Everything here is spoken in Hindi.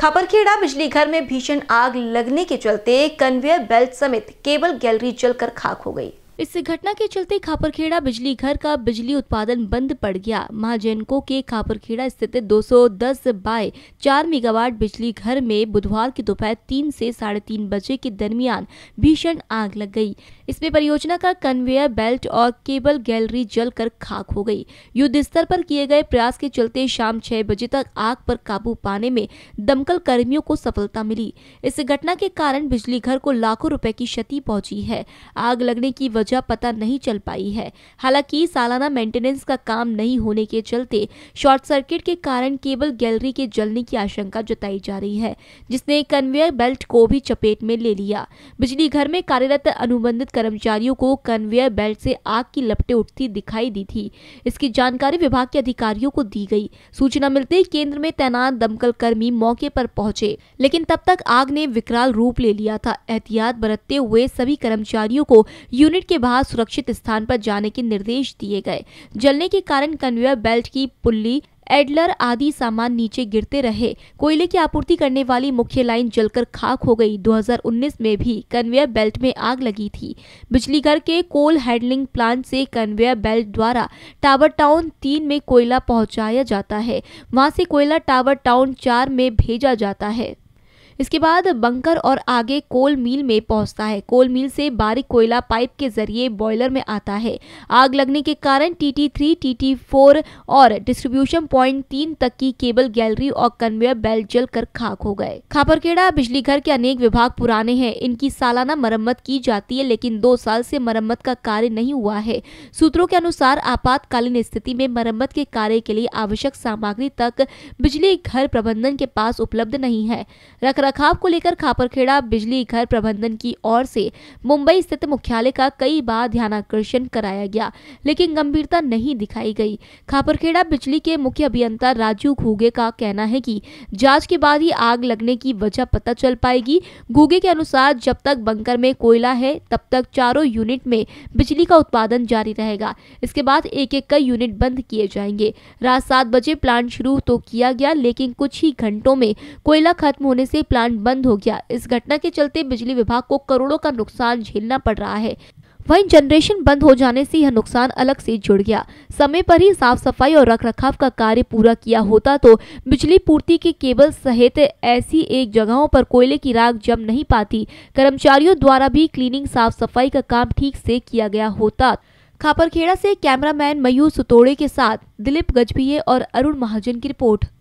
खापरखेड़ा बिजली घर में भीषण आग लगने के चलते कन्वेयर बेल्ट समेत केबल गैलरी जलकर खाक हो गई इस घटना के चलते खापरखेड़ा बिजली घर का बिजली उत्पादन बंद पड़ गया महाजैनको के खापरखेड़ा स्थित 210 बाय चार मेगावाट बिजली घर में बुधवार की दोपहर तीन से साढ़े तीन बजे के दरमियान भीषण आग लग गई इसमें परियोजना का कन्वेयर बेल्ट और केबल गैलरी जलकर खाक हो गई युद्ध स्तर पर किए गए प्रयास के चलते शाम छह बजे तक आग पर काबू पाने में दमकल कर्मियों को सफलता मिली इस घटना के कारण बिजली घर को लाखों रुपए की क्षति पहुंची है आग लगने की वजह वजह पता नहीं चल पाई है हालांकि सालाना मेंटेनेंस का काम नहीं होने के चलते शॉर्ट सर्किट के कारण केबल गैलरी के जलने की आशंका जताई जा रही है जिसने कन्वेयर बेल्ट को भी चपेट में ले लिया बिजली घर में कार्यरत अनुबंधित कर्मचारियों को कन्वेयर बेल्ट से आग की लपटे उठती दिखाई दी थी इसकी जानकारी विभाग के अधिकारियों को दी गई सूचना मिलते ही केंद्र में तैनात दमकल कर्मी मौके पर पहुंचे लेकिन तब तक आग ने विकराल रूप ले लिया था एहतियात बरतते हुए सभी कर्मचारियों को यूनिट के के बाहर सुरक्षित स्थान पर जाने के निर्देश दिए गए जलने के कारण कन्वेयर बेल्ट की पुल्ली एडलर आदि सामान नीचे गिरते रहे कोयले की आपूर्ति करने वाली मुख्य लाइन जलकर खाक हो गई 2019 में भी कन्वेयर बेल्ट में आग लगी थी बिजली घर के कोल हैंडलिंग प्लांट से कन्वेयर बेल्ट द्वारा टावर टाउन तीन में कोयला पहुंचाया जाता है वहां से कोयला टावर टाउन चार में भेजा जाता है इसके बाद बंकर और आगे कोल मिल में पहुंचता है कोल मिल से बारीक कोयला पाइप के जरिए बॉयलर में आता है आग लगने के कारण T T three T T four और डिस्ट्रीब्यूशन पॉइंट तीन तक की केबल गैलरी और कन्वेयर बेल्ट जल कर खाक हो गए खापरखेड़ा बिजली घर के अनेक विभाग पुराने हैं इनकी सालाना मरम्मत की जाती है लेकिन दो साल से मरम्मत का कार्य नहीं हुआ है सूत्रों के अनुसार आपातकालीन स्थिति में मरम्मत के कार्य के लिए आवश्यक सामग्री तक बिजली घर प्रबंधन के पास उपलब्ध नहीं है रख रखरखाव को लेकर खापरखेड़ा बिजली घर प्रबंधन की ओर से मुंबई स्थित मुख्यालय का कई बार ध्यानाकर्षण कराया गया लेकिन गंभीरता नहीं दिखाई गई खापरखेड़ा बिजली के मुख्य अभियंता राजू घूगे का कहना है कि जांच के बाद ही आग लगने की वजह पता चल पाएगी घूगे के अनुसार जब तक बंकर में कोयला है तब तक चारों यूनिट में बिजली का उत्पादन जारी रहेगा इसके बाद एक एक का यूनिट बंद किए जाएंगे रात सात बजे प्लांट शुरू तो किया गया लेकिन कुछ ही घंटों में कोयला खत्म होने से प्लांट प्लांट बंद हो गया इस घटना के चलते बिजली विभाग को करोड़ों का नुकसान झेलना पड़ रहा है वहीं जनरेशन बंद हो जाने से यह नुकसान अलग से जुड़ गया समय पर ही साफ सफाई और रख रखाव का कार्य पूरा किया होता तो बिजली पूर्ति के केबल सहित ऐसी एक जगहों पर कोयले की राख जम नहीं पाती कर्मचारियों द्वारा भी क्लीनिंग साफ सफाई का काम ठीक से किया गया होता खापरखेड़ा से कैमरामैन मयूर सुतोड़े के साथ दिलीप गजभिये और अरुण महाजन की रिपोर्ट